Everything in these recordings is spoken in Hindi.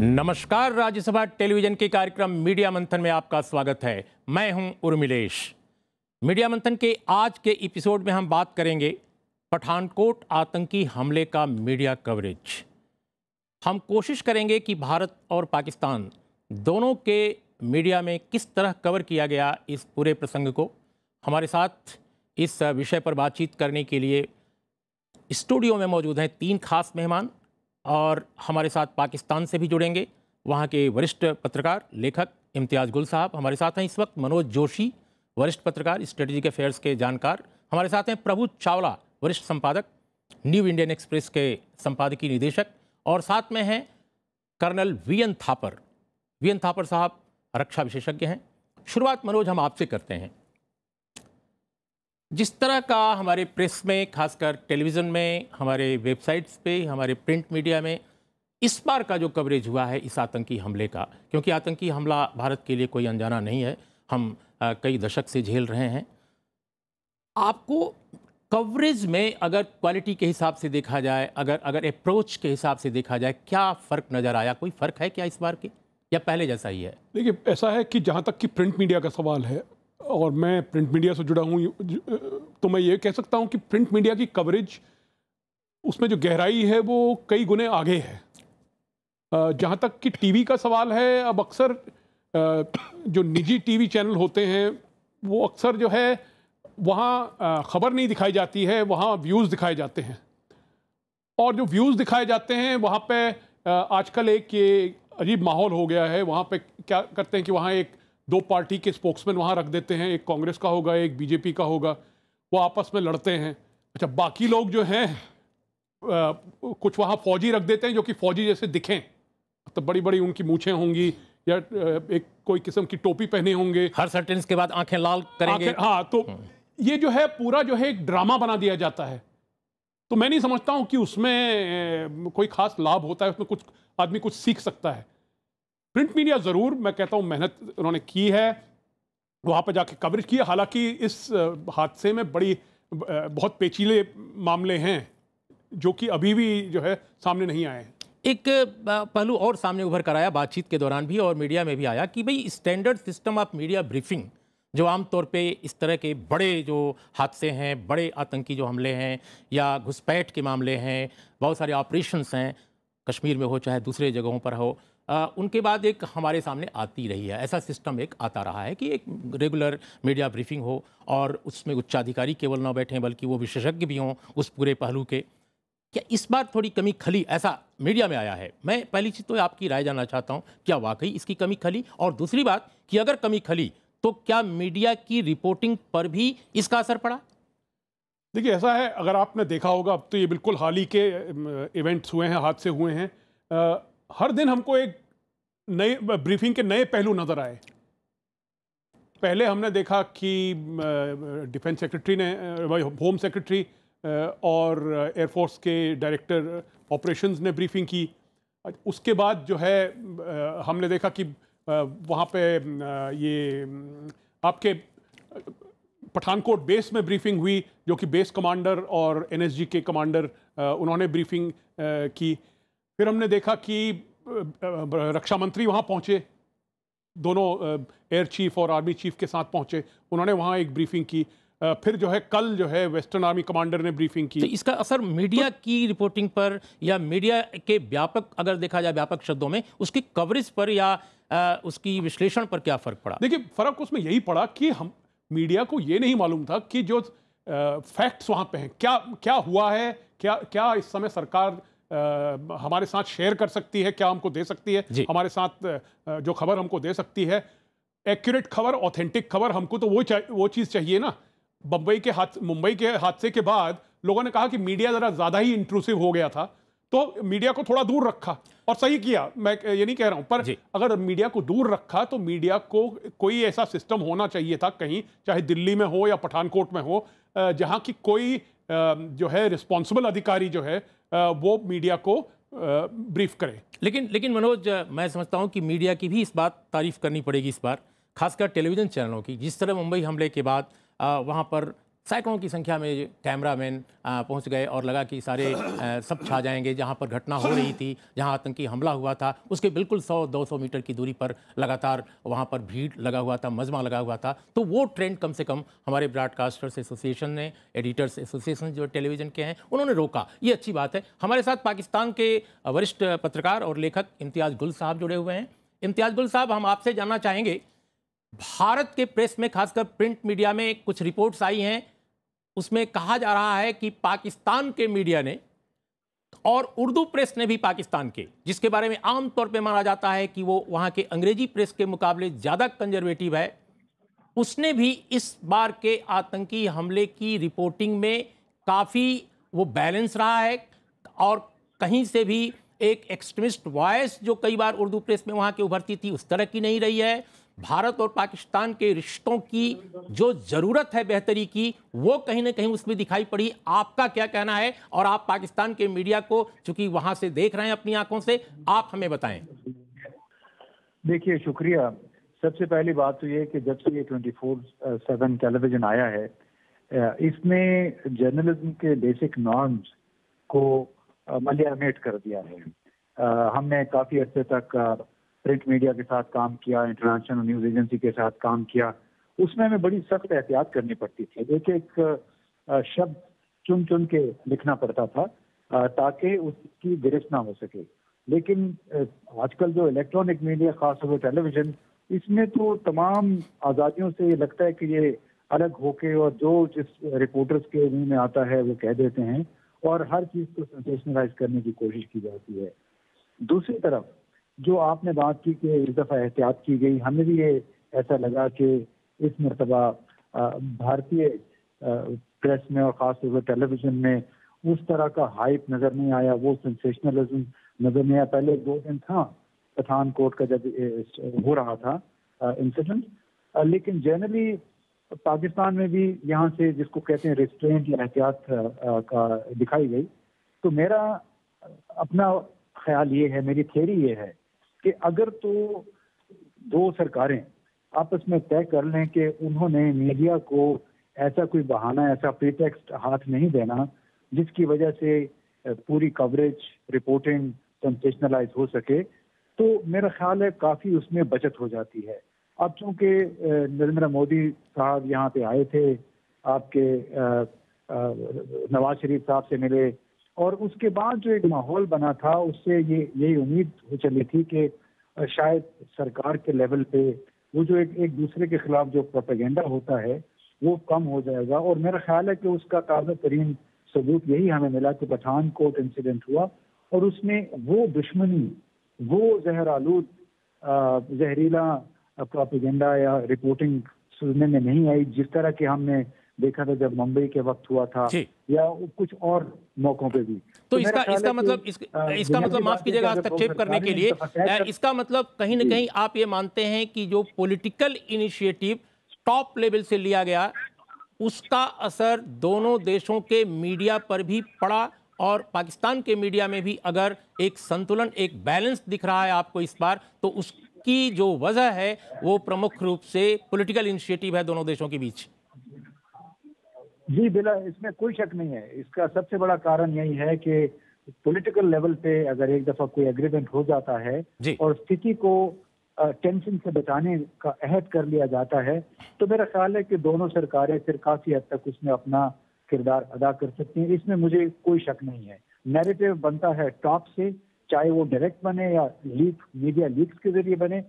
नमस्कार राज्यसभा टेलीविजन के कार्यक्रम मीडिया मंथन में आपका स्वागत है मैं हूं उर्मिलेश मीडिया मंथन के आज के एपिसोड में हम बात करेंगे पठानकोट आतंकी हमले का मीडिया कवरेज हम कोशिश करेंगे कि भारत और पाकिस्तान दोनों के मीडिया में किस तरह कवर किया गया इस पूरे प्रसंग को हमारे साथ इस विषय पर बातचीत करने के लिए स्टूडियो में मौजूद हैं तीन खास मेहमान और हमारे साथ पाकिस्तान से भी जुड़ेंगे वहाँ के वरिष्ठ पत्रकार लेखक इम्तियाज़ गुल साहब हमारे साथ हैं इस वक्त मनोज जोशी वरिष्ठ पत्रकार स्ट्रेटजिक अफेयर्स के जानकार हमारे साथ हैं प्रभु चावला वरिष्ठ संपादक न्यू इंडियन एक्सप्रेस के संपादकीय निदेशक और साथ में हैं colonel V N Thapar V N Thapar साहब रक्षा विशेषज्ञ हैं शुरुआत मनोज हम आपसे करते हैं जिस तरह का हमारे प्रेस में खासकर टेलीविज़न में हमारे वेबसाइट्स पे हमारे प्रिंट मीडिया में इस बार का जो कवरेज हुआ है इस आतंकी हमले का क्योंकि आतंकी हमला भारत के लिए कोई अनजाना नहीं है हम आ, कई दशक से झेल रहे हैं आपको कवरेज में अगर क्वालिटी के हिसाब से देखा जाए अगर अगर अप्रोच के हिसाब से देखा जाए क्या फ़र्क नज़र आया कोई फ़र्क है क्या इस बार के या पहले जैसा ही है देखिए ऐसा है कि जहाँ तक कि प्रिंट मीडिया का सवाल है और मैं प्रिंट मीडिया से जुड़ा हूँ तो मैं ये कह सकता हूँ कि प्रिंट मीडिया की कवरेज उसमें जो गहराई है वो कई गुने आगे है जहाँ तक कि टीवी का सवाल है अब अक्सर जो निजी टीवी चैनल होते हैं वो अक्सर जो है वहाँ ख़बर नहीं दिखाई जाती है वहाँ व्यूज़ दिखाए जाते हैं और जो व्यूज़ दिखाए जाते हैं वहाँ पे आजकल एक ये अजीब माहौल हो गया है वहाँ पे क्या करते हैं कि वहाँ एक दो पार्टी के स्पोक्समैन वहाँ रख देते हैं एक कांग्रेस का होगा एक बीजेपी का होगा वो आपस में लड़ते हैं अच्छा बाकी लोग जो हैं कुछ वहाँ फौजी रख देते हैं जो कि फौजी जैसे दिखें तो मतलब बड़ी बड़ी उनकी मूछें होंगी या एक कोई किस्म की टोपी पहने होंगे हर सेंटेंस के बाद आंखें लाल करेंगे हाँ तो हम्म। ये जो है पूरा जो है एक ड्रामा बना दिया जाता है तो मैं नहीं समझता हूँ कि उसमें कोई खास लाभ होता है उसमें कुछ आदमी कुछ सीख सकता है प्रिंट मीडिया ज़रूर मैं कहता हूँ मेहनत उन्होंने की है वहाँ पर जाके कवरेज की हालांकि इस हादसे में बड़ी बहुत पेचीले मामले हैं जो कि अभी भी जो है सामने नहीं आए हैं एक पहलू और सामने उभर कर आया बातचीत के दौरान भी और मीडिया में भी आया कि भाई standard system of media briefing जो आमतौर पे इस तरह के बड़े जो हादसे हैं बड़े आतंकी जो हमले हैं या घुसपैठ के मामले हैं बहुत सारे ऑपरेशंस हैं कश्मीर में हो चाहे दूसरे जगहों पर हो उनके बाद एक हमारे सामने आती रही है ऐसा सिस्टम एक आता रहा है कि एक रेगुलर मीडिया ब्रीफिंग हो और उसमें उच्चाधिकारी केवल ना बैठे बल्कि वो विशेषज्ञ भी हों उस पूरे पहलू के क्या इस बार थोड़ी कमी खली ऐसा मीडिया में आया है मैं पहली चीज़ तो आपकी राय जानना चाहता हूँ क्या वाकई इसकी कमी खली और दूसरी बात कि अगर कमी खली तो क्या मीडिया की रिपोर्टिंग पर भी इसका असर पड़ा देखिए ऐसा है अगर आपने देखा होगा अब तो ये बिल्कुल हाल ही के इवेंट्स हुए हैं हादसे हुए हैं हर दिन हमको एक नए ब्रीफिंग के नए पहलू नज़र आए पहले हमने देखा कि डिफेंस सेक्रेटरी ने होम सेक्रेटरी और एयरफोर्स के डायरेक्टर ऑपरेशंस ने ब्रीफिंग की उसके बाद जो है हमने देखा कि वहाँ पे ये आपके पठानकोट बेस में ब्रीफिंग हुई जो कि बेस कमांडर और एनएसजी के कमांडर उन्होंने ब्रीफिंग की फिर हमने देखा कि रक्षा मंत्री वहाँ पहुँचे दोनों एयर चीफ और आर्मी चीफ के साथ पहुँचे उन्होंने वहाँ एक ब्रीफिंग की फिर जो है कल जो है वेस्टर्न आर्मी कमांडर ने ब्रीफिंग की तो इसका असर मीडिया तो की रिपोर्टिंग पर या मीडिया के व्यापक अगर देखा जाए व्यापक शब्दों में उसकी कवरेज पर या उसकी विश्लेषण पर क्या फर्क पड़ा देखिए फर्क उसमें यही पड़ा कि हम मीडिया को ये नहीं मालूम था कि जो फैक्ट्स वहाँ पे हैं क्या क्या हुआ है क्या क्या इस समय सरकार हमारे साथ शेयर कर सकती है क्या हमको दे सकती है हमारे साथ जो खबर हमको दे सकती है एक्यूरेट खबर ऑथेंटिक खबर हमको तो वो वो चीज़ चाहिए ना बम्बई के हाथ मुंबई के हादसे के बाद लोगों ने कहा कि मीडिया ज़रा ज़्यादा ही इंट्रूसिव हो गया था तो मीडिया को थोड़ा दूर रखा और सही किया मैं ये नहीं कह रहा हूं पर अगर मीडिया को दूर रखा तो मीडिया को कोई ऐसा सिस्टम होना चाहिए था कहीं चाहे दिल्ली में हो या पठानकोट में हो जहां की कोई जो है रिस्पॉन्सिबल अधिकारी जो है वो मीडिया को ब्रीफ करे लेकिन लेकिन मनोज मैं समझता हूँ कि मीडिया की भी इस बात तारीफ करनी पड़ेगी इस बार खासकर टेलीविज़न चैनलों की जिस तरह मुंबई हमले के बाद वहाँ पर सैकड़ों की संख्या में कैमरामैन पहुंच गए और लगा कि सारे आ, सब छा जाएंगे जहां पर घटना हो रही थी जहां आतंकी हमला हुआ था उसके बिल्कुल 100-200 मीटर की दूरी पर लगातार वहां पर भीड़ लगा हुआ था मजमा लगा हुआ था तो वो ट्रेंड कम से कम हमारे ब्रॉडकास्टर्स एसोसिएशन ने एडिटर्स एसोसिएशन जो टेलीविज़न के हैं उन्होंने रोका ये अच्छी बात है हमारे साथ पाकिस्तान के वरिष्ठ पत्रकार और लेखक इम्तियाज़ गुल साहब जुड़े हुए हैं इम्तियाज़ गुल साहब हम आपसे जानना चाहेंगे भारत के प्रेस में खासकर प्रिंट मीडिया में कुछ रिपोर्ट्स आई हैं उसमें कहा जा रहा है कि पाकिस्तान के मीडिया ने और उर्दू प्रेस ने भी पाकिस्तान के जिसके बारे में आमतौर पर माना जाता है कि वो वहाँ के अंग्रेजी प्रेस के मुकाबले ज़्यादा कंजर्वेटिव है उसने भी इस बार के आतंकी हमले की रिपोर्टिंग में काफ़ी वो बैलेंस रहा है और कहीं से भी एक एक्सट्रीमिस्ट वॉयस जो कई बार उर्दू प्रेस में वहाँ की उभरती थी उस तरह की नहीं रही है भारत और पाकिस्तान के रिश्तों की जो ज़रूरत है बेहतरी की वो कहीं ना कहीं उसमें दिखाई पड़ी आपका क्या कहना है और आप पाकिस्तान के मीडिया को चूंकि वहां से देख रहे हैं अपनी आंखों से आप हमें बताएं देखिए शुक्रिया सबसे पहली बात तो ये कि जब से ये ट्वेंटी फोर सेवन टेलीविज़न आया है इसने जर्नलिज्म के बेसिक नॉर्म्स को मलियामेट कर दिया है हमने काफ़ी अर्से तक प्रिंट मीडिया के साथ काम किया इंटरनेशनल न्यूज एजेंसी के साथ काम किया उसमें हमें बड़ी सख्त एहतियात करनी पड़ती थी एक एक शब्द चुन चुन के लिखना पड़ता था ताकि उसकी गिरफ्त ना हो सके लेकिन आजकल जो इलेक्ट्रॉनिक मीडिया खासतौर पर टेलीविजन इसमें तो तमाम आज़ादियों से लगता है कि ये अलग होके और जो जिस रिपोर्टर्स के मुंह में आता है वो कह देते हैं और हर चीज़ को सेंसेशनलाइज करने की कोशिश की जाती है दूसरी तरफ जो आपने बात की कि इस दफ़ा एहतियात की गई हमें भी ये ऐसा लगा कि इस मरतबा भारतीय प्रेस में और ख़ास तौर पर टेलीविज़न में उस तरह का हाइप नज़र नहीं आया वो सेंसेशनलिज्म नज़र नहीं आया पहले दो दिन था पठानकोट का जब हो रहा था इंसिडेंट लेकिन जनरली पाकिस्तान में भी यहाँ से जिसको कहते हैं रेस्टोरेंट या एहतियात का दिखाई गई तो मेरा अपना ख्याल ये है मेरी थेरी ये है कि अगर तो दो सरकारें आपस में तय कर लें कि उन्होंने मीडिया को ऐसा कोई बहाना ऐसा प्रीटेक्स्ट हाथ नहीं देना जिसकी वजह से पूरी कवरेज रिपोर्टिंग सेंसेशनलाइज हो सके तो मेरा ख्याल है काफ़ी उसमें बचत हो जाती है अब चूंकि नरेंद्र मोदी साहब यहाँ पे आए थे आपके नवाज शरीफ साहब से मिले और उसके बाद जो एक माहौल बना था उससे ये यही उम्मीद हो चली थी कि शायद सरकार के लेवल पे वो जो एक एक दूसरे के खिलाफ जो प्रोपेगेंडा होता है वो कम हो जाएगा और मेरा ख्याल है कि उसका ताज़ा तरीन सबूत यही हमें मिला कि पठानकोट इंसिडेंट हुआ और उसमें वो दुश्मनी वो जहर आलूद जहरीला प्रोपेगेंडा या रिपोर्टिंग सुनने में नहीं आई जिस तरह की हमने देखा था जब मुंबई के वक्त हुआ था या कुछ और मौकों पे भी तो, तो इसका इसका मतलब इस, इसका मतलब माफ कीजिएगा हस्तक्षेप तो करने के लिए इसका मतलब कहीं ना कहीं आप ये मानते हैं कि जो पॉलिटिकल इनिशिएटिव टॉप लेवल से लिया गया उसका असर दोनों देशों के मीडिया पर भी पड़ा और पाकिस्तान के मीडिया में भी अगर एक संतुलन एक बैलेंस दिख रहा है आपको इस बार तो उसकी जो वजह है वो प्रमुख रूप से पॉलिटिकल इनिशिएटिव है दोनों देशों के बीच जी बिला इसमें कोई शक नहीं है इसका सबसे बड़ा कारण यही है कि पॉलिटिकल लेवल पे अगर एक दफा कोई एग्रीमेंट हो जाता है और स्थिति को टेंशन से बचाने का अहद कर लिया जाता है तो मेरा ख्याल है कि दोनों सरकारें फिर काफी हद तक उसमें अपना किरदार अदा कर सकती हैं इसमें मुझे कोई शक नहीं है नैरेटिव बनता है टॉप से चाहे वो डायरेक्ट बने या लीक मीडिया लीक्स के जरिए बने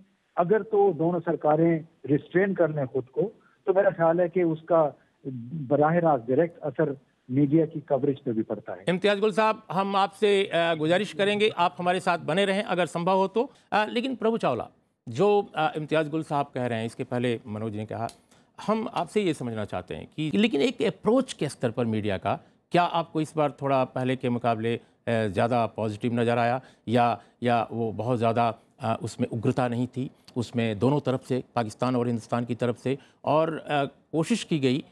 अगर तो दोनों सरकारें रिस्ट्रेन कर लें खुद को तो मेरा ख्याल है कि उसका बरह रास्त डायरेक्ट असर मीडिया की कवरेज पर भी पड़ता है इम्तियाज गुल साहब हम आपसे गुजारिश करेंगे आप हमारे साथ बने रहें अगर संभव हो तो आ, लेकिन प्रभु चावला जो इम्तियाज गुल साहब कह रहे हैं इसके पहले मनोज ने कहा हम आपसे ये समझना चाहते हैं कि लेकिन एक अप्रोच के स्तर पर मीडिया का क्या आपको इस बार थोड़ा पहले के मुकाबले ज़्यादा पॉजिटिव नज़र आया या या वो बहुत ज़्यादा उसमें उग्रता नहीं थी उसमें दोनों तरफ से पाकिस्तान और हिंदुस्तान की तरफ से और कोशिश की गई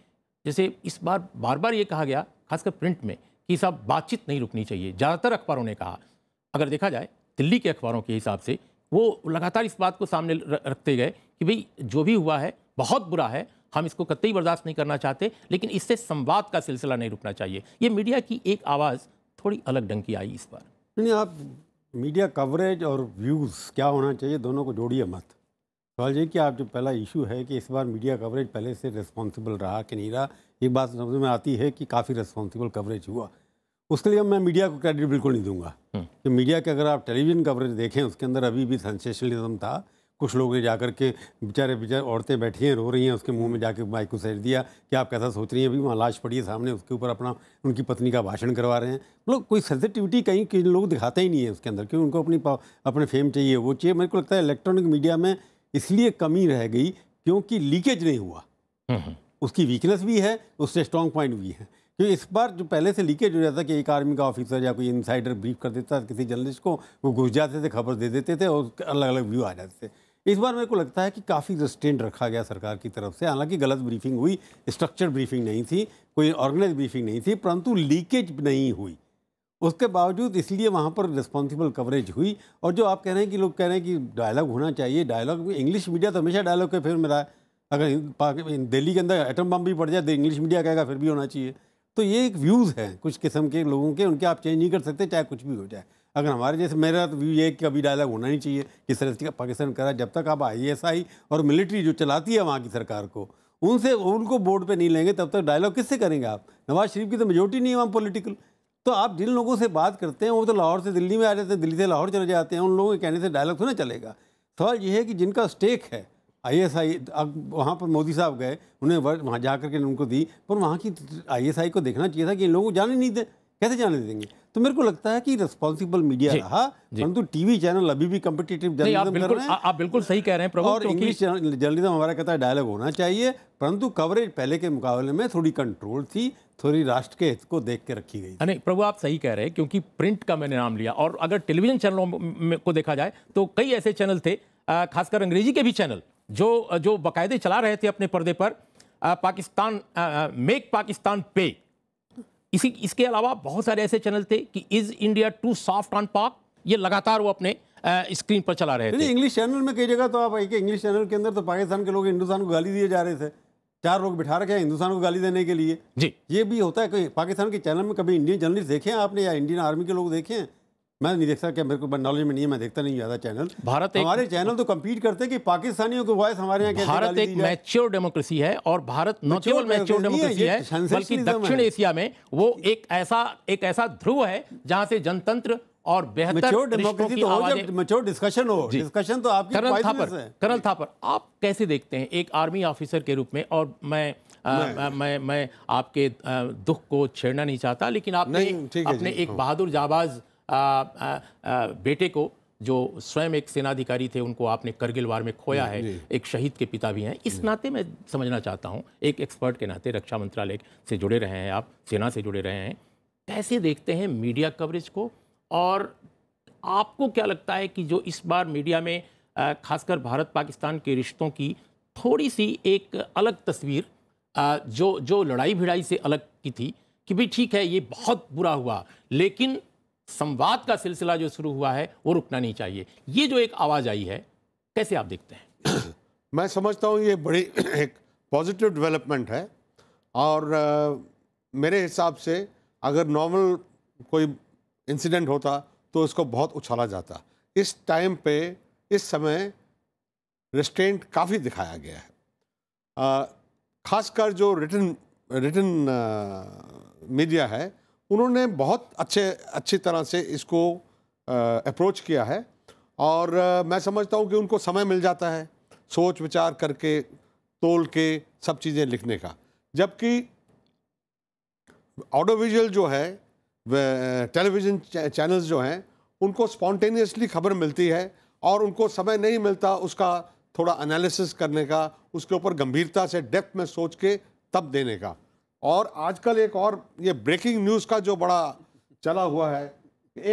जैसे इस बार बार बार ये कहा गया खासकर प्रिंट में कि साहब बातचीत नहीं रुकनी चाहिए ज़्यादातर अखबारों ने कहा अगर देखा जाए दिल्ली के अखबारों के हिसाब से वो लगातार इस बात को सामने रखते गए कि भाई जो भी हुआ है बहुत बुरा है हम इसको कतई बर्दाश्त नहीं करना चाहते लेकिन इससे संवाद का सिलसिला नहीं रुकना चाहिए ये मीडिया की एक आवाज़ थोड़ी अलग ढंग की आई इस बार नहीं आप मीडिया कवरेज और व्यूज़ क्या होना चाहिए दोनों को जोड़िए मत सवाल ये कि आप जो पहला इशू है कि इस बार मीडिया कवरेज पहले से रिस्पॉन्सिबल रहा कि नहीं रहा ये बात समझ में आती है कि काफ़ी रिस्पॉन्सिबल कवरेज हुआ उसके लिए मैं मीडिया को क्रेडिट बिल्कुल नहीं दूंगा हम्म। कि मीडिया के अगर आप टेलीविज़न कवरेज देखें उसके अंदर अभी भी सेंसेशनलिज्म था कुछ लोग ने जाकर के बेचारे बेचारे औरतें बैठी हैं रो रही हैं उसके मुंह में जाके माइक को सहज दिया कि आप कैसा सोच रही हैं अभी वहाँ लाश पड़ी है सामने उसके ऊपर अपना उनकी पत्नी का भाषण करवा रहे हैं मतलब कोई सेंसिटिविटी कहीं कि लोग दिखाते ही नहीं है उसके अंदर क्योंकि उनको अपनी अपने फेम चाहिए वो चाहिए मेरे को लगता है इलेक्ट्रॉनिक मीडिया में इसलिए कमी रह गई क्योंकि लीकेज नहीं हुआ हम्म, हम्म। उसकी वीकनेस भी है उससे स्ट्रॉन्ग पॉइंट भी है क्योंकि इस बार जो पहले से लीकेज हो जाता कि एक आर्मी का ऑफिसर या कोई इनसाइडर ब्रीफ कर देता किसी जर्नलिस्ट को वो घुस जाते थे खबर दे देते थे और अलग अलग व्यू आ जाते थे इस बार मेरे को लगता है कि काफ़ी रिस्टेंट रखा गया सरकार की तरफ से हालांकि गलत ब्रीफिंग हुई स्ट्रक्चर ब्रीफिंग नहीं थी कोई ऑर्गेनाइज ब्रीफिंग नहीं थी परंतु लीकेज नहीं हुई उसके बावजूद इसलिए वहाँ पर रिस्पॉन्सिबल कवरेज हुई और जो आप कह रहे हैं कि लोग कह रहे हैं कि डायलॉग होना चाहिए डायलॉग इंग्लिश मीडिया तो हमेशा डायलॉग के फिर में रहा है अगर दिल्ली के अंदर एटम बम भी पड़ जाए तो इंग्लिश मीडिया कहेगा फिर भी होना चाहिए तो ये एक व्यूज़ हैं कुछ किस्म के लोगों के उनके आप चेंज नहीं कर सकते चाहे कुछ भी हो जाए अगर हमारे जैसे मेरा तो व्यू ये है कि अभी डायलॉग होना नहीं चाहिए किस तरह से पाकिस्तान करा जब तक आप आई और मिलिट्री जो चलाती है वहाँ की सरकार को उनसे उनको बोर्ड पे नहीं लेंगे तब तक डायलॉग किससे करेंगे आप नवाज शरीफ की तो मेजोरिटी नहीं है वहाँ पोलिटिकल तो आप जिन लोगों से बात करते हैं वो तो लाहौर से दिल्ली में आ जाते हैं दिल्ली से लाहौर चले जाते हैं उन लोगों के कहने से डायलॉग थोड़ा चलेगा सवाल ये है कि जिनका स्टेक है आई एस आई अब वहाँ पर मोदी साहब गए उन्हें वहाँ जा करके उनको दी पर वहाँ की आई एस आई को देखना चाहिए था कि इन लोगों को जाने नहीं दें कैसे जाने देंगे तो मेरे को लगता है कि रिस्पॉन्सिबल मीडिया रहा परंतु टीवी चैनल अभी भी कम्पिटेटिव आप बिल्कुल सही कह रहे हैं और इंग्लिश जर्नलिज्म हमारा कहता है डायलॉग होना चाहिए परंतु कवरेज पहले के मुकाबले में थोड़ी कंट्रोल थी थोड़ी राष्ट्र के हित को देख के रखी गई नहीं प्रभु आप सही कह रहे हैं क्योंकि प्रिंट का मैंने नाम लिया और अगर टेलीविजन चैनलों को देखा जाए तो कई ऐसे चैनल थे खासकर अंग्रेजी के भी चैनल जो जो बाकायदे चला रहे थे अपने पर्दे पर पाकिस्तान मेक पाकिस्तान पे इसी इसके अलावा बहुत सारे ऐसे चैनल थे कि is India too soft on Pak ये लगातार वो अपने स्क्रीन पर चला रहे थे इंग्लिश चैनल में कई जगह तो आप आई कि इंग्लिश चैनल के अंदर तो पाकिस्तान के लोग हिंदुस्तान को गाली दिए जा रहे थे चार लोग बिठा रखे हैं हिंदुस्तान को गाली देने के लिए जी ये भी होता है कि पाकिस्तान के चैनल में कभी इंडियन जर्नलिस्ट देखे हैं आपने या इंडियन आर्मी के लोग देखे हैं मैं नहीं देखता क्या मेरे को नॉलेज में नहीं है मैं देखता नहीं ज़्यादा चैनल भारत हमारे चैनल तो कम्पीट करते हैं कि पाकिस्तानियों को वॉइस हमारे यहाँ भारत एक मैच्योर डेमोक्रेसी है और भारत न केवल मैच्योर डेमोक्रेसी है बल्कि दक्षिण एशिया में वो एक ऐसा एक ऐसा ध्रुव है जहाँ से जनतंत्र और बेहतर डेमोक्रेसी तो हो जब मैच्योर डिस्कशन हो डिस्कशन तो आपकी कर्नल थापर कर्नल थापर आप कैसे देखते हैं एक आर्मी ऑफिसर के रूप में और मैं आ, मैं मैं आपके दुख को छेड़ना नहीं चाहता लेकिन आपने अपने एक हाँ। बहादुर जाबाज़ बेटे को जो स्वयं एक सेनाधिकारी थे उनको आपने करगिल वार में खोया है एक शहीद के पिता भी हैं इस नाते मैं समझना चाहता हूँ एक एक्सपर्ट के नाते रक्षा मंत्रालय से जुड़े रहे हैं आप सेना से जुड़े रहे हैं कैसे देखते हैं मीडिया कवरेज को और आपको क्या लगता है कि जो इस बार मीडिया में खासकर भारत पाकिस्तान के रिश्तों की थोड़ी सी एक अलग तस्वीर जो जो लड़ाई भिड़ाई से अलग की थी कि भाई ठीक है ये बहुत बुरा हुआ लेकिन संवाद का सिलसिला जो शुरू हुआ है वो रुकना नहीं चाहिए ये जो एक आवाज़ आई है कैसे आप देखते हैं मैं समझता हूँ ये बड़ी एक पॉजिटिव डेवलपमेंट है और आ, मेरे हिसाब से अगर नॉर्मल कोई इंसिडेंट होता तो इसको बहुत उछाला जाता इस टाइम पे इस समय रिस्टेंट काफ़ी दिखाया गया है खासकर जो रिटन रिटन मीडिया है उन्होंने बहुत अच्छे अच्छी तरह से इसको अप्रोच किया है और आ, मैं समझता हूँ कि उनको समय मिल जाता है सोच विचार करके तोल के सब चीज़ें लिखने का जबकि ऑडोविजुअल जो है टेलीविज़न चैनल्स जो हैं उनको स्पॉन्टेनियसली खबर मिलती है और उनको समय नहीं मिलता उसका थोड़ा एनालिसिस करने का उसके ऊपर गंभीरता से डेप्थ में सोच के तब देने का और आजकल एक और ये ब्रेकिंग न्यूज़ का जो बड़ा चला हुआ है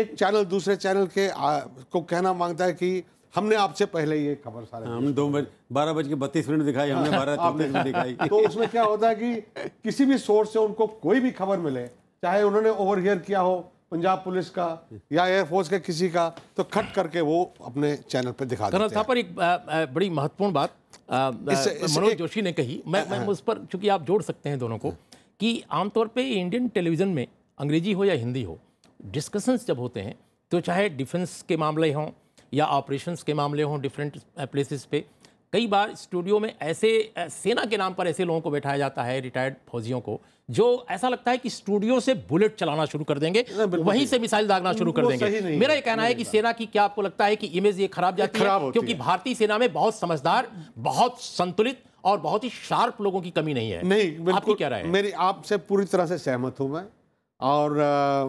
एक चैनल दूसरे चैनल के आ, को कहना मांगता है कि हमने आपसे पहले ये खबर सारे हम दो बज बारह बज के बत्तीस मिनट दिखाई हमने बारह मिनट दिखाई तो उसमें क्या होता है कि किसी भी सोर्स से उनको कोई भी खबर मिले चाहे उन्होंने ओवर हियर किया हो पंजाब पुलिस का या एयरफोर्स के किसी का तो खट करके वो अपने चैनल पर दिखा देते हैं पर एक बड़ी महत्वपूर्ण बात मनोज जोशी ने कही मैं मैं हाँ। उस पर चूंकि आप जोड़ सकते हैं दोनों को कि आमतौर पे इंडियन टेलीविज़न में अंग्रेजी हो या हिंदी हो डिस्कशंस जब होते हैं तो चाहे डिफेंस के मामले हों या ऑपरेशंस के मामले हों डिफरेंट प्लेसेस पे कई बार स्टूडियो में ऐसे सेना के नाम पर ऐसे लोगों को बैठाया जाता है रिटायर्ड फौजियों को जो ऐसा लगता है कि स्टूडियो से बुलेट चलाना शुरू कर देंगे वहीं से मिसाइल दागना शुरू कर देंगे मेरा ये कहना है कि सेना की क्या आपको लगता है कि इमेज ये खराब जाती है क्योंकि भारतीय सेना में बहुत समझदार बहुत संतुलित और बहुत ही शार्प लोगों की कमी नहीं है नहीं आपकी क्या राय मेरी आपसे पूरी तरह से सहमत हूँ मैं और आ,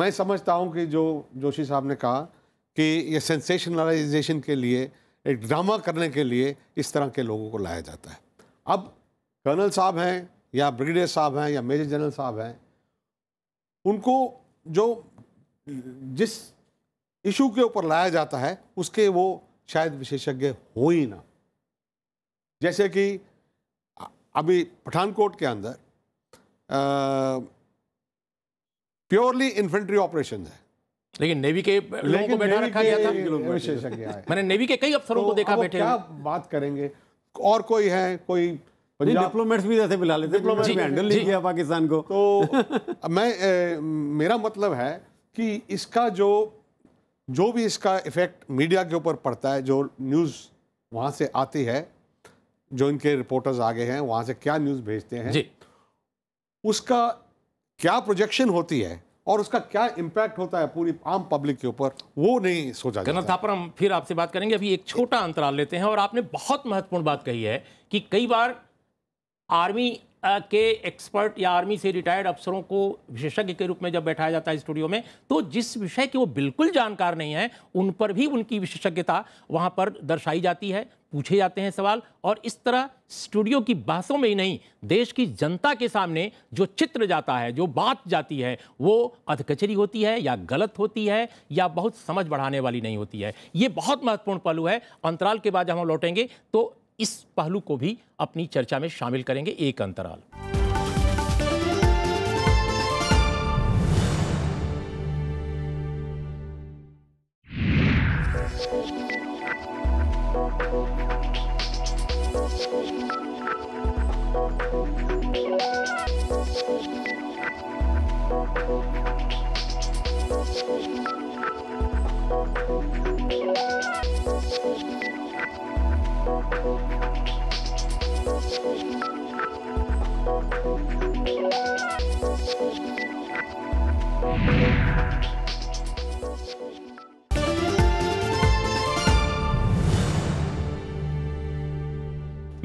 मैं समझता हूँ कि जो जोशी साहब ने कहा कि ये सेंसेशनलाइजेशन के लिए एक ड्रामा करने के लिए इस तरह के लोगों को लाया जाता है अब कर्नल साहब हैं या ब्रिगेडियर साहब हैं या मेजर जनरल साहब हैं उनको जो जिस इशू के ऊपर लाया जाता है उसके वो शायद विशेषज्ञ हो ही ना जैसे कि अभी पठानकोट के अंदर प्योरली इन्फेंट्री ऑपरेशन है लेकिन नेवी के लोगों को बैठा रखा गया था विशेषज्ञ मैंने नेवी के कई अफसरों तो को देखा बैठे क्या बात करेंगे और कोई है कोई डिप्लोमेट्स भी जैसे मिला लेते डिप्लोमेट हैंडल नहीं किया पाकिस्तान को तो मैं ए, मेरा मतलब है कि इसका जो जो भी इसका इफेक्ट मीडिया के ऊपर पड़ता है जो न्यूज़ वहाँ से आती है जो इनके रिपोर्टर्स आगे हैं वहां से क्या न्यूज़ भेजते हैं जी उसका क्या प्रोजेक्शन होती है और उसका क्या इम्पैक्ट होता है पूरी आम पब्लिक के ऊपर वो नहीं सोचा कर्नल थापर हम फिर आपसे बात करेंगे अभी एक छोटा अंतराल लेते हैं और आपने बहुत महत्वपूर्ण बात कही है कि कई बार आर्मी के एक्सपर्ट या आर्मी से रिटायर्ड अफसरों को विशेषज्ञ के रूप में जब बैठाया जाता है स्टूडियो में तो जिस विषय के वो बिल्कुल जानकार नहीं है उन पर भी उनकी विशेषज्ञता वहाँ पर दर्शाई जाती है पूछे जाते हैं सवाल और इस तरह स्टूडियो की बहसों में ही नहीं देश की जनता के सामने जो चित्र जाता है जो बात जाती है वो अधकचरी होती है या गलत होती है या बहुत समझ बढ़ाने वाली नहीं होती है ये बहुत महत्वपूर्ण पहलू है अंतराल के बाद जब हम लौटेंगे तो इस पहलू को भी अपनी चर्चा में शामिल करेंगे एक अंतराल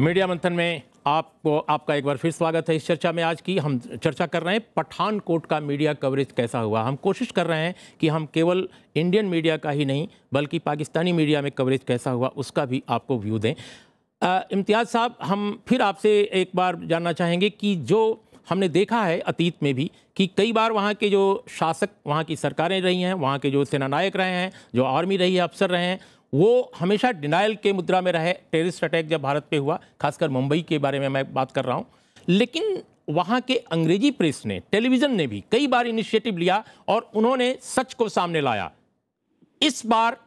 मीडिया मंथन में आपको आपका एक बार फिर स्वागत है इस चर्चा में आज की हम चर्चा कर रहे हैं पठानकोट का मीडिया कवरेज कैसा हुआ हम कोशिश कर रहे हैं कि हम केवल इंडियन मीडिया का ही नहीं बल्कि पाकिस्तानी मीडिया में कवरेज कैसा हुआ उसका भी आपको व्यू दें इम्तियाज़ साहब हम फिर आपसे एक बार जानना चाहेंगे कि जो हमने देखा है अतीत में भी कि कई बार वहाँ के जो शासक वहाँ की सरकारें रही हैं वहाँ के जो सेनानायक रहे हैं जो आर्मी रही है अफसर रहे हैं वो हमेशा डिनाइल के मुद्रा में रहे टेररिस्ट अटैक जब भारत पे हुआ खासकर मुंबई के बारे में मैं बात कर रहा हूँ लेकिन वहाँ के अंग्रेजी प्रेस ने टेलीविज़न ने भी कई बार इनिशिएटिव लिया और उन्होंने सच को सामने लाया इस बार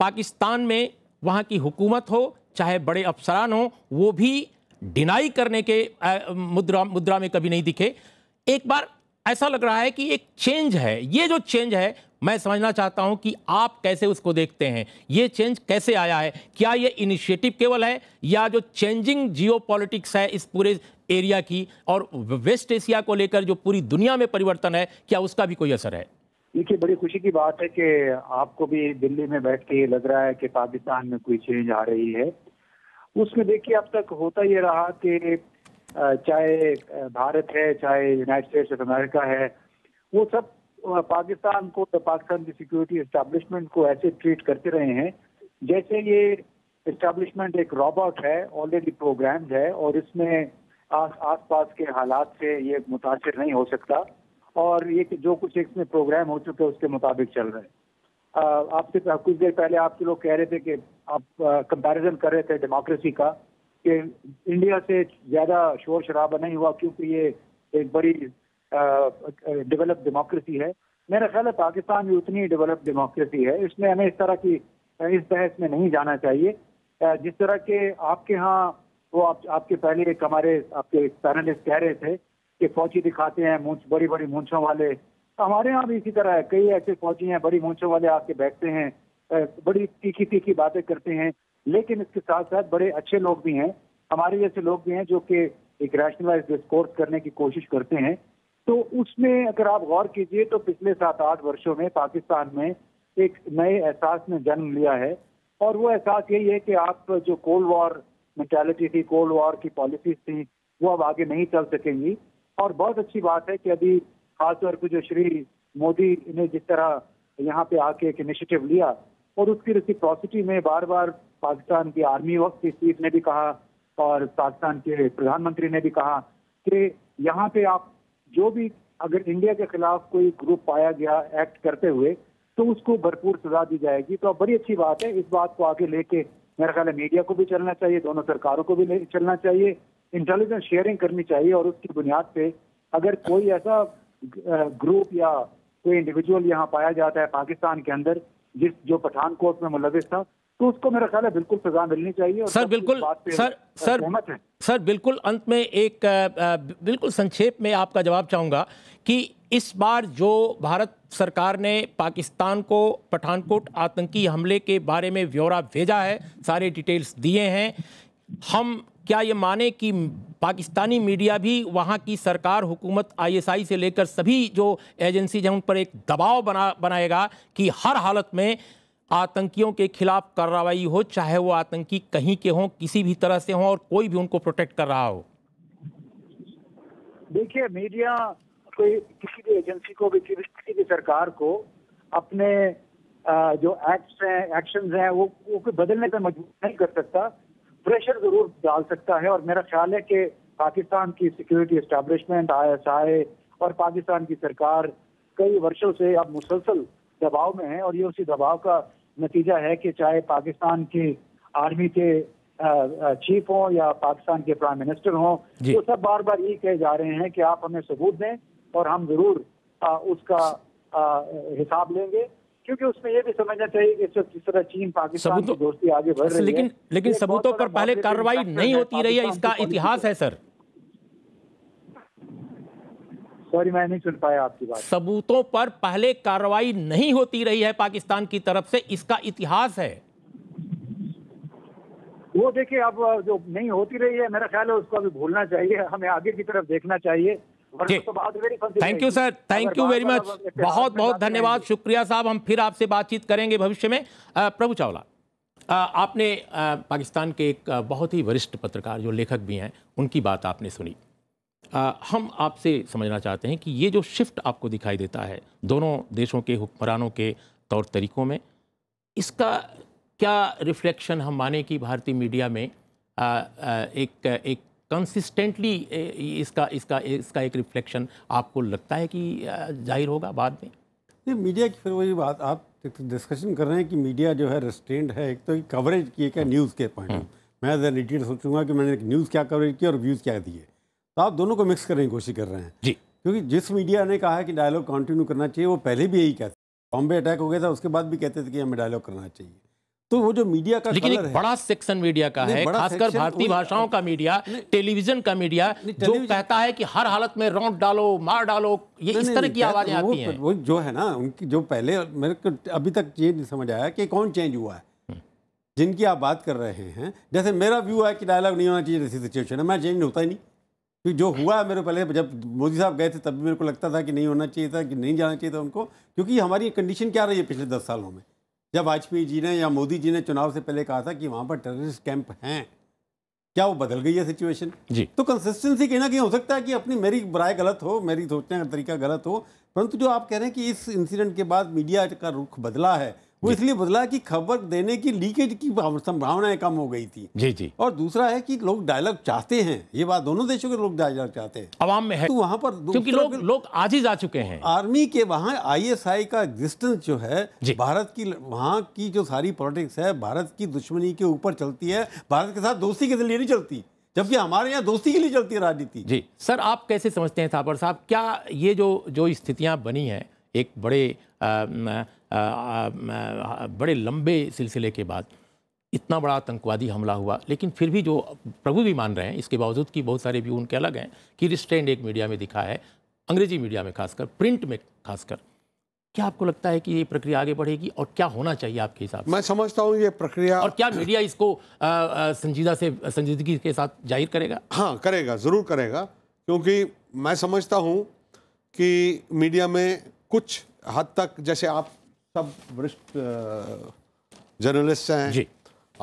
पाकिस्तान में वहाँ की हुकूमत हो चाहे बड़े अफसरान हो वो भी डिनाई करने के मुद्रा मुद्रा में कभी नहीं दिखे एक बार ऐसा लग रहा है कि एक चेंज है ये जो चेंज है मैं समझना चाहता हूं कि आप कैसे उसको देखते हैं ये चेंज कैसे आया है क्या ये इनिशिएटिव केवल है या जो चेंजिंग जियो है इस पूरे एरिया की और वेस्ट एशिया को लेकर जो पूरी दुनिया में परिवर्तन है क्या उसका भी कोई असर है देखिए बड़ी खुशी की बात है कि आपको भी दिल्ली में बैठ के ये लग रहा है कि पाकिस्तान में कोई चेंज आ रही है उसमें देखिए अब तक होता ये रहा कि चाहे भारत है चाहे यूनाइटेड स्टेट्स ऑफ अमेरिका है वो सब पाकिस्तान को पाकिस्तान की सिक्योरिटी इस्टेब्लिशमेंट को ऐसे ट्रीट करते रहे हैं जैसे ये इस्टेब्लिशमेंट एक रॉबर्ट है ऑलरेडी प्रोग्राम है और इसमें आस आस पास के हालात से ये मुतासर नहीं हो सकता और ये जो कुछ इसमें प्रोग्राम हो चुके हैं उसके मुताबिक चल रहे हैं आपसे कुछ देर पहले आपके लोग कह रहे थे कि आप कंपैरिजन कर रहे थे डेमोक्रेसी का कि इंडिया से ज़्यादा शोर शराबा नहीं हुआ क्योंकि ये एक बड़ी डेवलप डेमोक्रेसी है मेरा ख्याल है पाकिस्तान भी उतनी डेवलप डेमोक्रेसी है इसमें हमें इस तरह की इस बहस में नहीं जाना चाहिए जिस तरह के आपके यहाँ वो आप, आपके पहले एक हमारे आपके पैनलिस्ट कह रहे थे कि फौजी दिखाते हैं मूछ बड़ी बड़ी मूछों वाले हमारे यहाँ भी इसी तरह है कई ऐसे फौजी हैं बड़ी मूछों वाले आके बैठते हैं बड़ी तीखी तीखी बातें करते हैं लेकिन इसके साथ साथ बड़े अच्छे लोग भी हैं हमारे जैसे लोग भी हैं जो कि एक रैशनलाइज डिस्कोर्स करने की कोशिश करते हैं तो उसमें अगर आप गौर कीजिए तो पिछले सात आठ वर्षों में पाकिस्तान में एक नए एहसास ने जन्म लिया है और वो एहसास यही है कि आप जो कोल्ड वॉर मेंटेलिटी थी कोल्ड वॉर की पॉलिसीज थी वो अब आगे नहीं चल सकेंगी और बहुत अच्छी बात है कि अभी खासतौर पर जो श्री मोदी ने जिस तरह यहाँ पे आके एक इनिशिएटिव लिया और उसकी रिसिप्रोसिटी में बार बार पाकिस्तान की आर्मी वक्त की चीफ ने भी कहा और पाकिस्तान के प्रधानमंत्री ने भी कहा कि यहाँ पे आप जो भी अगर इंडिया के खिलाफ कोई ग्रुप पाया गया एक्ट करते हुए तो उसको भरपूर सजा दी जाएगी तो बड़ी अच्छी बात है इस बात को आगे लेके मेरा ख्याल है मीडिया को भी चलना चाहिए दोनों सरकारों को भी चलना चाहिए इंटेलिजेंस शेयरिंग करनी चाहिए और उसकी बुनियाद पे अगर कोई ऐसा ग्रुप या कोई इंडिविजुअल यहाँ पाया जाता है पाकिस्तान के अंदर जिस जो पठानकोट में मुलविस था तो उसको मेरा ख्याल है बिल्कुल सजा मिलनी चाहिए और सर बिल्कुल सर सर सर बिल्कुल अंत में एक बिल्कुल संक्षेप में आपका जवाब चाहूँगा कि इस बार जो भारत सरकार ने पाकिस्तान को पठानकोट आतंकी हमले के बारे में ब्यौरा भेजा है सारे डिटेल्स दिए हैं हम क्या ये माने कि पाकिस्तानी मीडिया भी वहाँ की सरकार हुकूमत आईएसआई से लेकर सभी जो एजेंसीज हैं उन पर एक दबाव बना बनाएगा कि हर हालत में आतंकियों के खिलाफ कार्रवाई हो चाहे वो आतंकी कहीं के हों किसी भी तरह से हों और कोई भी उनको प्रोटेक्ट कर रहा हो देखिए मीडिया कोई किसी भी एजेंसी को भी किसी भी सरकार को अपने जो एक्ट्स हैं एक्शन हैं वो, वो कोई बदलने पर मजबूर नहीं कर सकता प्रेशर जरूर डाल सकता है और मेरा ख्याल है कि पाकिस्तान की सिक्योरिटी एस आई और पाकिस्तान की सरकार कई वर्षों से अब मुसलसल दबाव में है और ये उसी दबाव का नतीजा है कि चाहे पाकिस्तान की आर्मी के चीफ हों या पाकिस्तान के प्राइम मिनिस्टर हों वो सब बार बार ये कहे जा रहे हैं कि आप हमें सबूत दें और हम जरूर आ, उसका हिसाब लेंगे क्योंकि उसमें यह भी समझना चाहिए कि जिस तरह चीन पाकिस्तान की दोस्ती आगे बढ़ रही है लेकिन लेकिन सबूतों पर पहले कार्रवाई नहीं होती रही है इसका इतिहास है सर सॉरी मैं नहीं सुन पाया आपकी बात सबूतों पर पहले कार्रवाई नहीं होती रही है पाकिस्तान की तरफ से इसका इतिहास है वो देखिए अब जो नहीं होती रही है मेरा ख्याल है उसको अभी भूलना चाहिए हमें आगे की तरफ देखना चाहिए thank you sir thank you very much बहुत बहुत धन्यवाद शुक्रिया साहब हम फिर आपसे बातचीत करेंगे भविष्य में प्रभु चावला आपने पाकिस्तान के एक बहुत ही वरिष्ठ पत्रकार जो लेखक भी हैं उनकी बात आपने सुनी आ, हम आपसे समझना चाहते हैं कि ये जो शिफ्ट आपको दिखाई देता है दोनों देशों के हुक्मरानों के तौर तरीकों में इसका क्या रिफ्लेक्शन हम माने कि भारतीय मीडिया में आ, आ, एक एक कंसिस्टेंटली इसका इसका इसका एक रिफ्लेक्शन आपको लगता है कि जाहिर होगा बाद में नहीं मीडिया की फिर वही बात आप डिस्कशन कर रहे हैं कि मीडिया जो है रेस्टेंट है एक तो कवरेज की एक है न्यूज़ हाँ। के पॉइंट हाँ। मैं एज एन एडिटर सोचूंगा कि मैंने न्यूज़ क्या कवरेज की और व्यूज़ क्या दिए तो आप दोनों को मिक्स करने की कोशिश कर रहे हैं जी क्योंकि जिस मीडिया ने कहा है कि डायलॉग कंटिन्यू करना चाहिए वो पहले भी यही कहते बॉम्बे अटैक हो गया था उसके बाद भी कहते थे कि हमें डायलॉग करना चाहिए तो वो जो मीडिया का लेकिन एक बड़ा सेक्शन मीडिया का है खासकर भारतीय भाषाओं का मीडिया टेलीविजन का मीडिया जो कहता है कि हर हालत में रौट डालो मार डालो ये इस तरह की आवाजें आती हैं वो जो है ना उनकी जो पहले मेरे को अभी तक ये नहीं समझ आया कि कौन चेंज हुआ है हम्म। जिनकी आप बात कर रहे हैं जैसे मेरा व्यू है कि डायलॉग नहीं होना चाहिए ऐसी सिचुएशन है मैं चेंज होता ही नहीं क्योंकि जो हुआ है मेरे पहले जब मोदी साहब गए थे तब भी मेरे को लगता था कि नहीं होना चाहिए था कि नहीं जाना चाहिए था उनको क्योंकि हमारी कंडीशन क्या रही है पिछले दस सालों में जब वाजपेयी जी ने या मोदी जी ने चुनाव से पहले कहा था कि वहाँ पर टेररिस्ट कैंप हैं क्या वो बदल गई है सिचुएशन जी तो कंसिस्टेंसी कहीं ना कहीं हो सकता है कि अपनी मेरी राय गलत हो मेरी सोचने का तरीका गलत हो परंतु जो आप कह रहे हैं कि इस इंसिडेंट के बाद मीडिया का रुख बदला है वो इसलिए बदला कि खबर देने की लीकेज की संभावनाएं कम हो गई थी जी जी और दूसरा है कि लोग डायलॉग चाहते हैं ये बात दोनों देशों के लोग डायलॉग चाहते हैं आवाम में है तो वहाँ पर क्योंकि लोग लोग आज ही जा चुके हैं आर्मी के वहाँ आईएसआई का एग्जिस्टेंस जो है भारत की वहाँ की जो सारी पॉलिटिक्स है भारत की दुश्मनी के ऊपर चलती है भारत के साथ दोस्ती के लिए नहीं चलती जबकि हमारे यहाँ दोस्ती के लिए चलती है राजनीति जी सर आप कैसे समझते हैं थापर साहब क्या ये जो जो स्थितियाँ बनी हैं एक बड़े बड़े लंबे सिलसिले के बाद इतना बड़ा आतंकवादी हमला हुआ लेकिन फिर भी जो प्रभु भी मान रहे हैं इसके बावजूद कि बहुत सारे व्यू उनके अलग हैं कि रिस्ट्रेंड एक मीडिया में दिखा है अंग्रेजी मीडिया में खासकर प्रिंट में खासकर क्या आपको लगता है कि ये प्रक्रिया आगे बढ़ेगी और क्या होना चाहिए आपके हिसाब से मैं समझता हूँ ये प्रक्रिया और क्या मीडिया इसको आ, आ, संजीदा से संजीदगी के साथ जाहिर करेगा हाँ करेगा ज़रूर करेगा क्योंकि मैं समझता हूँ कि मीडिया में कुछ हद तक जैसे आप सब वरिष्ठ जर्नलिस्ट हैं जी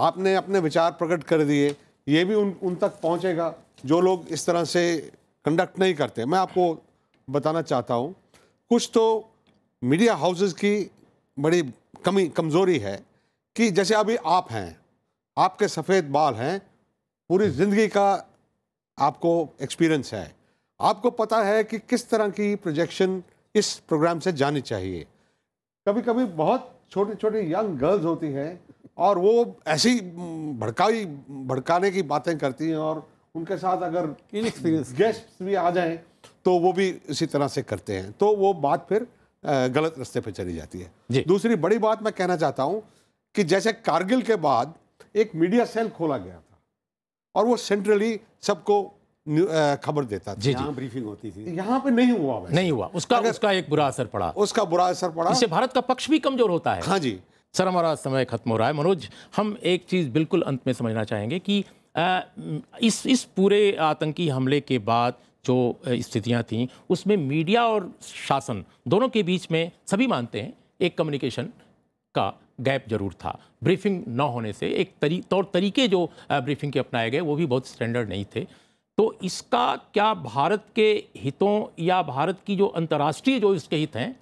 आपने अपने विचार प्रकट कर दिए ये भी उन उन तक पहुंचेगा जो लोग इस तरह से कंडक्ट नहीं करते मैं आपको बताना चाहता हूं कुछ तो मीडिया हाउसेस की बड़ी कमी कमज़ोरी है कि जैसे अभी आप हैं आपके सफ़ेद बाल हैं पूरी ज़िंदगी का आपको एक्सपीरियंस है आपको पता है कि किस तरह की प्रोजेक्शन इस प्रोग्राम से जानी चाहिए कभी कभी बहुत छोटी छोटे यंग गर्ल्स होती हैं और वो ऐसी भड़काई भड़काने की बातें करती हैं और उनके साथ अगर इनएक्सपीरियंस गेस्ट भी आ जाएं तो वो भी इसी तरह से करते हैं तो वो बात फिर गलत रास्ते पे चली जाती है दूसरी बड़ी बात मैं कहना चाहता हूँ कि जैसे कारगिल के बाद एक मीडिया सेल खोला गया था और वो सेंट्रली सबको खबर देता था जी जी ब्रीफिंग होती थी यहाँ पे नहीं हुआ नहीं हुआ उसका उसका एक बुरा असर पड़ा उसका बुरा असर पड़ा इससे भारत का पक्ष भी कमजोर होता है हाँ जी सर हमारा समय खत्म हो रहा है मनोज हम एक चीज़ बिल्कुल अंत में समझना चाहेंगे कि आ, इस इस पूरे आतंकी हमले के बाद जो स्थितियाँ थीं उसमें मीडिया और शासन दोनों के बीच में सभी मानते हैं एक कम्युनिकेशन का गैप जरूर था ब्रीफिंग न होने से एक तरी तौर तरीके जो ब्रीफिंग के अपनाए गए वो भी बहुत स्टैंडर्ड नहीं थे तो इसका क्या भारत के हितों या भारत की जो अंतर्राष्ट्रीय जो इसके हित हैं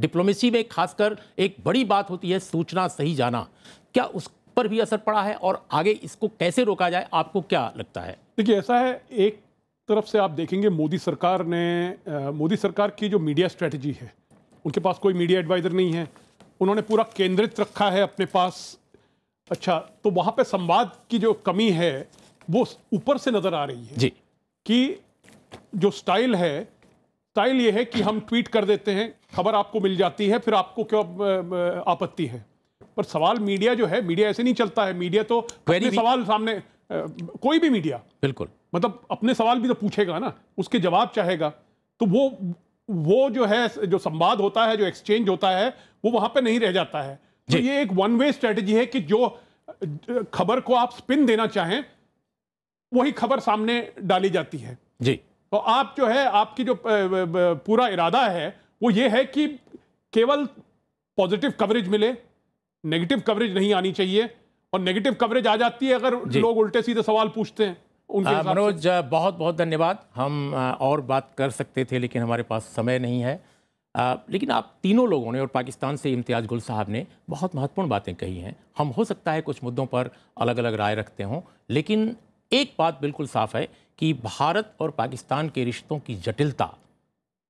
डिप्लोमेसी में खासकर एक बड़ी बात होती है सूचना सही जाना क्या उस पर भी असर पड़ा है और आगे इसको कैसे रोका जाए आपको क्या लगता है देखिए ऐसा है एक तरफ से आप देखेंगे मोदी सरकार ने मोदी सरकार की जो मीडिया स्ट्रेटजी है उनके पास कोई मीडिया एडवाइज़र नहीं है उन्होंने पूरा केंद्रित रखा है अपने पास अच्छा तो वहाँ पे संवाद की जो कमी है वो ऊपर से नज़र आ रही है जी कि जो स्टाइल है स्टाइल ये है कि हम ट्वीट कर देते हैं खबर आपको मिल जाती है फिर आपको क्यों आपत्ति है पर सवाल मीडिया जो है मीडिया ऐसे नहीं चलता है मीडिया तो अपने सवाल सामने कोई भी मीडिया बिल्कुल मतलब अपने सवाल भी तो पूछेगा ना उसके जवाब चाहेगा तो वो वो जो है जो संवाद होता है जो एक्सचेंज होता है वो वहां पे नहीं रह जाता है तो ये एक वन वे स्ट्रेटेजी है कि जो खबर को आप स्पिन देना चाहें वही खबर सामने डाली जाती है जी तो आप जो है आपकी जो पूरा इरादा है वो ये है कि केवल पॉजिटिव कवरेज मिले नेगेटिव कवरेज नहीं आनी चाहिए और नेगेटिव कवरेज आ जाती है अगर लोग उल्टे सीधे सवाल पूछते हैं उनके मनोज बहुत बहुत धन्यवाद हम और बात कर सकते थे लेकिन हमारे पास समय नहीं है आ, लेकिन आप तीनों लोगों ने और पाकिस्तान से इम्तियाज़ गुल साहब ने बहुत महत्वपूर्ण बातें कही हैं हम हो सकता है कुछ मुद्दों पर अलग अलग राय रखते हों लेकिन एक बात बिल्कुल साफ है कि भारत और पाकिस्तान के रिश्तों की जटिलता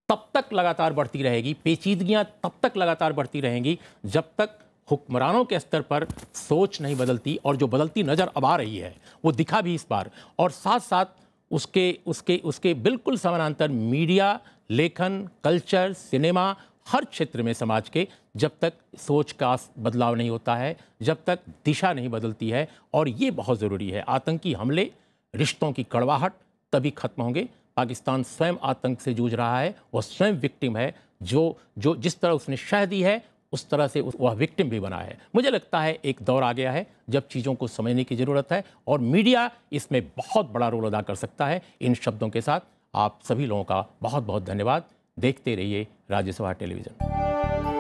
तब तक लगातार बढ़ती रहेगी पेचीदगियां तब तक लगातार बढ़ती रहेंगी जब तक हुक्मरानों के स्तर पर सोच नहीं बदलती और जो बदलती नज़र अब आ रही है वो दिखा भी इस बार और साथ साथ उसके उसके उसके बिल्कुल समानांतर मीडिया लेखन कल्चर सिनेमा हर क्षेत्र में समाज के जब तक सोच का बदलाव नहीं होता है जब तक दिशा नहीं बदलती है और ये बहुत ज़रूरी है आतंकी हमले रिश्तों की कड़वाहट तभी खत्म होंगे पाकिस्तान स्वयं आतंक से जूझ रहा है वह स्वयं विक्टिम है जो जो जिस तरह उसने शह दी है उस तरह से वह विक्टिम भी बना है मुझे लगता है एक दौर आ गया है जब चीज़ों को समझने की ज़रूरत है और मीडिया इसमें बहुत बड़ा रोल अदा कर सकता है इन शब्दों के साथ आप सभी लोगों का बहुत बहुत धन्यवाद देखते रहिए राज्यसभा टेलीविज़न